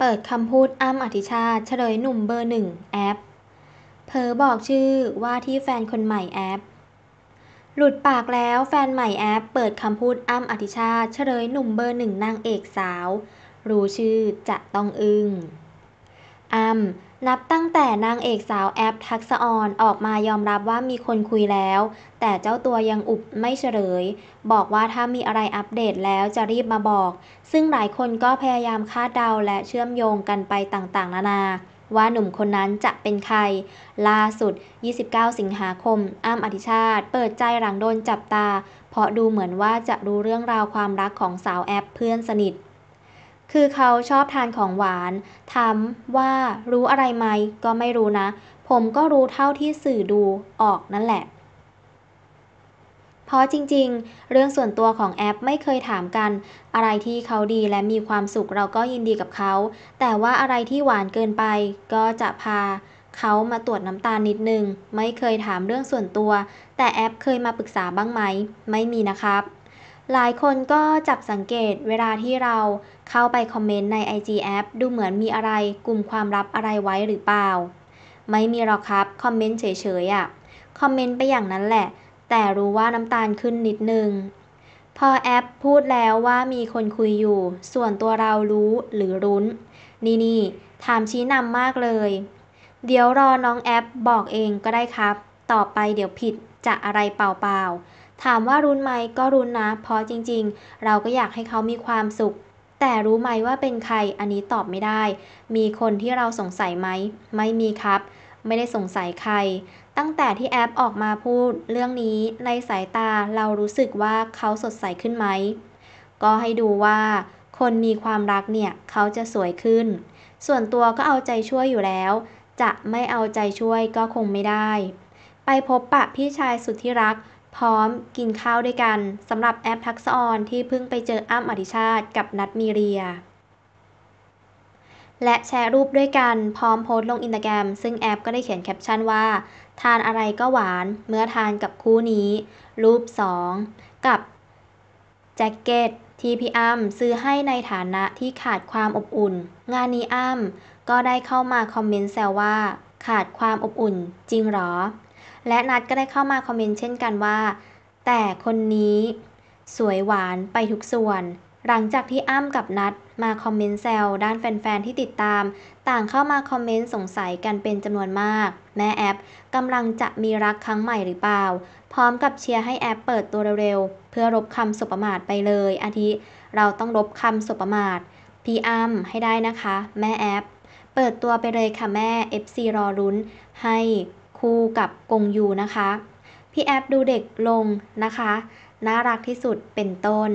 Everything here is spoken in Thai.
เปิดคำพูดอ้ำอธิชาติเฉลยหนุ่มเบอร์หนึ่งแอปเผอบอกชื่อว่าที่แฟนคนใหม่แอป หลุดปากแล้วแฟนใหม่แอป เปิดคำพูดอ้ำอธิชาติเฉลยหนุ่มเบอร์หนึ่งนางเอกสาว รู้ชื่อจะต้องอึง้งอ้มนับตั้งแต่นางเอกสาวแอปทักษะออนออกมายอมรับว่ามีคนคุยแล้ว แต่เจ้าตัวยังอุบไม่เฉลยบอกว่าถ้ามีอะไรอัปเดตแล้วจะรีบมาบอก ซึ่งหลายคนก็พยายามคาดเดาและเชื่อมโยงกันไปต่างๆ นานา ว่าหนุ่มคนนั้นจะเป็นใครล่าสุด 29 สิงหาคม อ้ำอธิชาติ เปิดใจหลังโดนจับตา เพราะดูเหมือนว่าจะรู้เรื่องราวความรักของสาวแอปเพื่อนสนิทคือเขาชอบทานของหวานถามว่ารู้อะไรไหมก็ไม่รู้นะ ผมก็รู้เท่าที่สื่อดูออกนั่นแหละเพราะจริงๆ เรื่องส่วนตัวของแอปไม่เคยถามกัน อะไรที่เขาดีและมีความสุขเราก็ยินดีกับเขาแต่ว่าอะไรที่หวานเกินไปก็จะพาเขามาตรวจน้ำตาลนิดนึงไม่เคยถามเรื่องส่วนตัว แต่แอปเคยมาปรึกษาบ้างไหมไม่มีนะครับหลายคนก็จับสังเกตเวลาที่เราเข้าไปคอมเมนต์ใน IG แอปดูเหมือนมีอะไรกลุ่มความลับอะไรไว้หรือเปล่า ไม่มีหรอกครับ คอมเมนต์เฉยๆอะ่ะ คอมเมนต์ไปอย่างนั้นแหละ แต่รู้ว่าน้ำตาลขึ้นนิดนึง พอแอปพูดแล้วว่ามีคนคุยอยู่ ส่วนตัวเรารู้หรือรุ้น นี่นี่ถามชี้นำมากเลย เดี๋ยวรอน้องแอปบอกเองก็ได้ครับ ต่อไปเดี๋ยวผิดจะอะไรเปล่าๆถามว่ารุนไหมก็รุนนะ เพราะจริง ๆ เราก็อยากให้เขามีความสุข แต่รู้ไหมว่าเป็นใครอันนี้ตอบไม่ได้ มีคนที่เราสงสัยไหม ไม่มีครับ ไม่ได้สงสัยใคร ตั้งแต่ที่แอปออกมาพูดเรื่องนี้ในสายตาเรารู้สึกว่าเขาสดใสขึ้นไหม ก็ให้ดูว่า คนมีความรักเนี่ย เขาจะสวยขึ้น ส่วนตัวก็เอาใจช่วยอยู่แล้ว จะไม่เอาใจช่วยก็คงไม่ได้ ไปพบปะพี่ชายสุดที่รักพร้อมกินข้าวด้วยกันสำหรับแอปทักษออนที่เพิ่งไปเจออ้ำอธิชาติกับนัดมีเรีย และแชร์รูปด้วยกัน พร้อมโพสต์ลงอินสตาแกรมซึ่งแอปก็ได้เขียนแคปชั่นว่า ทานอะไรก็หวาน เมื่อทานกับคู่นี้ รูป 2 กับแจ็คเก็ตที่พี่อ้ำซื้อให้ในฐานะที่ขาดความอบอุ่น งานนี้อ้ำก็ได้เข้ามาคอมเมนต์แซวว่าขาดความอบอุ่นจริงหรอและนัดก็ได้เข้ามาคอมเมนต์เช่นกันว่า แต่คนนี้ สวยหวานไปทุกส่วน หลังจากที่อ้ำกับนัดมาคอมเมนต์แซวด้านแฟนๆที่ติดตาม ต่างเข้ามาคอมเมนต์สงสัยกันเป็นจำนวนมาก แม่แอปกำลังจะมีรักครั้งใหม่หรือเปล่า พร้อมกับเชียร์ให้แอปเปิดตัวเร็วๆเพื่อลบคำสบประมาทไปเลยอาทิเราต้องลบคำสบประมาทพี่อ้ำให้ได้นะคะแม่แอปเปิดตัวไปเลยค่ะแม่ FC รอรุ้น ให้คูกับกงยูนะคะ พี่แอฟดูเด็กลงนะคะ น่ารักที่สุดเป็นต้น